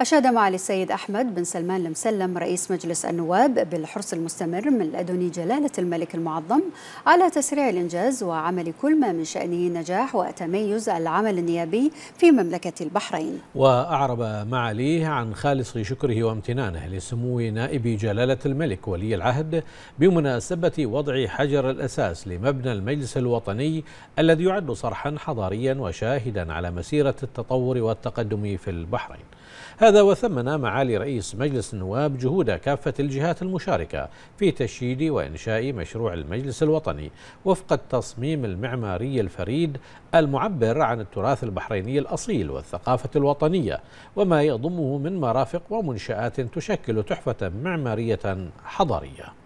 أشاد معالي السيد أحمد بن سلمان المسلم رئيس مجلس النواب بالحرص المستمر من الأدوني جلالة الملك المعظم على تسريع الإنجاز وعمل كل ما من شأنه نجاح وتميز العمل النيابي في مملكة البحرين وأعرب معاليه عن خالص شكره وامتنانه لسمو نائب جلالة الملك ولي العهد بمناسبة وضع حجر الأساس لمبنى المجلس الوطني الذي يعد صرحا حضاريا وشاهدا على مسيرة التطور والتقدم في البحرين هذا هذا وثمن معالي رئيس مجلس النواب جهود كافة الجهات المشاركة في تشييد وإنشاء مشروع المجلس الوطني وفق التصميم المعماري الفريد المعبر عن التراث البحريني الأصيل والثقافة الوطنية وما يضمه من مرافق ومنشآت تشكل تحفة معمارية حضارية